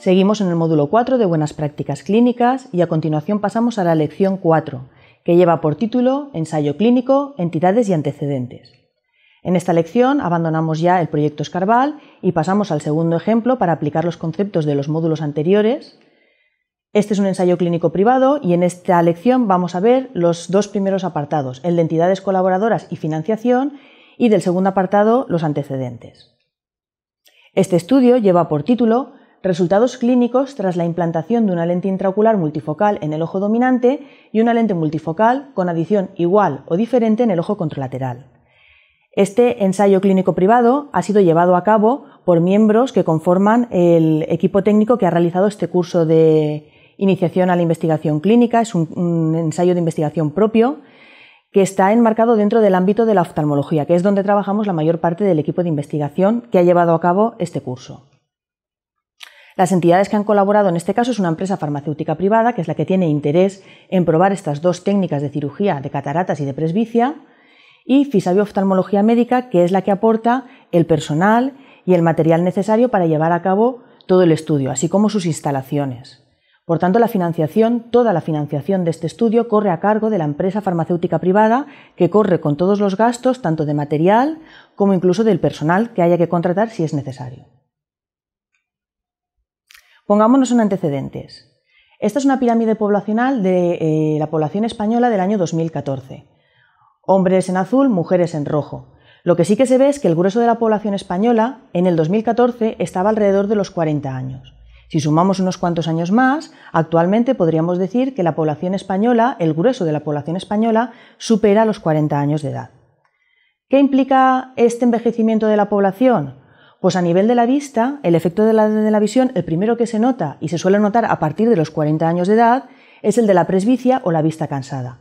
Seguimos en el módulo 4 de Buenas Prácticas Clínicas y a continuación pasamos a la lección 4, que lleva por título Ensayo clínico, entidades y antecedentes. En esta lección abandonamos ya el proyecto Escarval y pasamos al segundo ejemplo para aplicar los conceptos de los módulos anteriores. Este es un ensayo clínico privado y en esta lección vamos a ver los dos primeros apartados, el de entidades colaboradoras y financiación y del segundo apartado los antecedentes. Este estudio lleva por título resultados clínicos tras la implantación de una lente intraocular multifocal en el ojo dominante y una lente multifocal con adición igual o diferente en el ojo contralateral. Este ensayo clínico privado ha sido llevado a cabo por miembros que conforman el equipo técnico que ha realizado este curso de iniciación a la investigación clínica. Es un, un ensayo de investigación propio que está enmarcado dentro del ámbito de la oftalmología, que es donde trabajamos la mayor parte del equipo de investigación que ha llevado a cabo este curso. Las entidades que han colaborado en este caso es una empresa farmacéutica privada, que es la que tiene interés en probar estas dos técnicas de cirugía de cataratas y de presbicia, y Fisabio Oftalmología Médica, que es la que aporta el personal y el material necesario para llevar a cabo todo el estudio, así como sus instalaciones. Por tanto, la financiación, toda la financiación de este estudio corre a cargo de la empresa farmacéutica privada que corre con todos los gastos, tanto de material como incluso del personal que haya que contratar si es necesario. Pongámonos en antecedentes. Esta es una pirámide poblacional de eh, la población española del año 2014. Hombres en azul, mujeres en rojo. Lo que sí que se ve es que el grueso de la población española en el 2014 estaba alrededor de los 40 años. Si sumamos unos cuantos años más, actualmente podríamos decir que la población española, el grueso de la población española, supera los 40 años de edad. ¿Qué implica este envejecimiento de la población? Pues a nivel de la vista, el efecto de la, visión, el primero que se nota y se suele notar a partir de los 40 años de edad, es el de la presbicia o la vista cansada.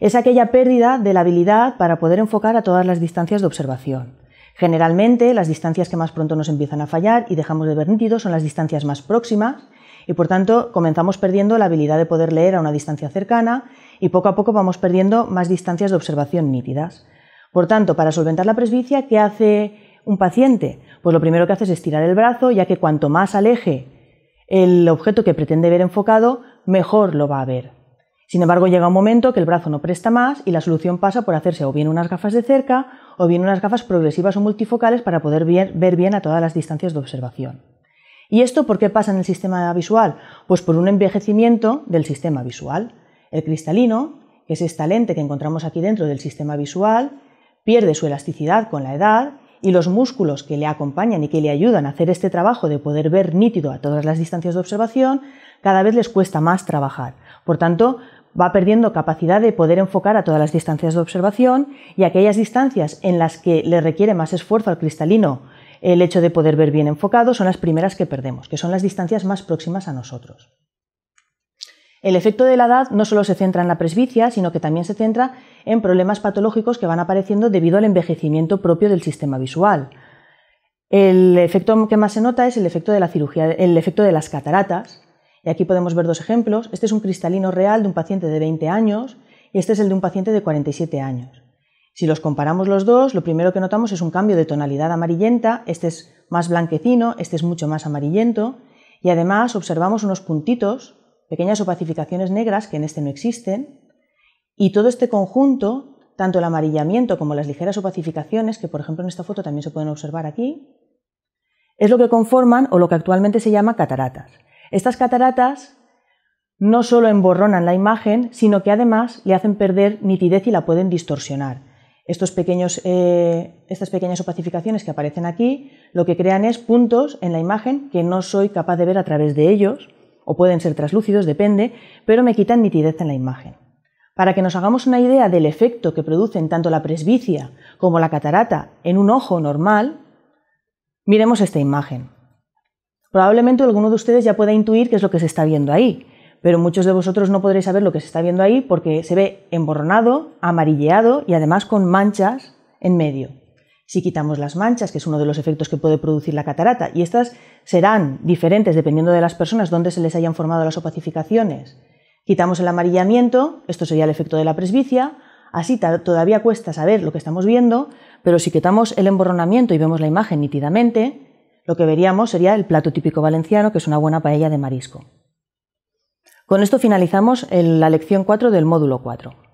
Es aquella pérdida de la habilidad para poder enfocar a todas las distancias de observación. Generalmente, las distancias que más pronto nos empiezan a fallar y dejamos de ver nítidos son las distancias más próximas y, por tanto, comenzamos perdiendo la habilidad de poder leer a una distancia cercana y poco a poco vamos perdiendo más distancias de observación nítidas. Por tanto, para solventar la presbicia, ¿qué hace un paciente? Pues lo primero que hace es estirar el brazo, ya que cuanto más aleje el objeto que pretende ver enfocado, mejor lo va a ver. Sin embargo, llega un momento que el brazo no presta más y la solución pasa por hacerse o bien unas gafas de cerca o bien unas gafas progresivas o multifocales para poder ver bien a todas las distancias de observación. ¿Y esto por qué pasa en el sistema visual? Pues por un envejecimiento del sistema visual. El cristalino, que es esta lente que encontramos aquí dentro del sistema visual, pierde su elasticidad con la edad y los músculos que le acompañan y que le ayudan a hacer este trabajo de poder ver nítido a todas las distancias de observación, cada vez les cuesta más trabajar. Por tanto, va perdiendo capacidad de poder enfocar a todas las distancias de observación y aquellas distancias en las que le requiere más esfuerzo al cristalino el hecho de poder ver bien enfocado son las primeras que perdemos, que son las distancias más próximas a nosotros. El efecto de la edad no solo se centra en la presbicia, sino que también se centra en problemas patológicos que van apareciendo debido al envejecimiento propio del sistema visual. El efecto que más se nota es el efecto de la cirugía, el efecto de las cataratas. Y aquí podemos ver dos ejemplos. Este es un cristalino real de un paciente de 20 años y este es el de un paciente de 47 años. Si los comparamos los dos, lo primero que notamos es un cambio de tonalidad amarillenta, este es más blanquecino, este es mucho más amarillento, y además observamos unos puntitos pequeñas opacificaciones negras que en este no existen, y todo este conjunto, tanto el amarillamiento como las ligeras opacificaciones, que por ejemplo en esta foto también se pueden observar aquí, es lo que conforman o lo que actualmente se llama cataratas. Estas cataratas no solo emborronan la imagen, sino que además le hacen perder nitidez y la pueden distorsionar. Estos eh, estas pequeñas opacificaciones que aparecen aquí lo que crean es puntos en la imagen que no soy capaz de ver a través de ellos, o pueden ser translúcidos, depende, pero me quitan nitidez en la imagen. Para que nos hagamos una idea del efecto que producen tanto la presbicia como la catarata en un ojo normal, miremos esta imagen. Probablemente alguno de ustedes ya pueda intuir qué es lo que se está viendo ahí, pero muchos de vosotros no podréis saber lo que se está viendo ahí porque se ve emborronado, amarilleado y además con manchas en medio si quitamos las manchas, que es uno de los efectos que puede producir la catarata, y estas serán diferentes dependiendo de las personas donde se les hayan formado las opacificaciones. Quitamos el amarillamiento, esto sería el efecto de la presbicia, así todavía cuesta saber lo que estamos viendo, pero si quitamos el emborronamiento y vemos la imagen nítidamente, lo que veríamos sería el plato típico valenciano, que es una buena paella de marisco. Con esto finalizamos la lección 4 del módulo 4.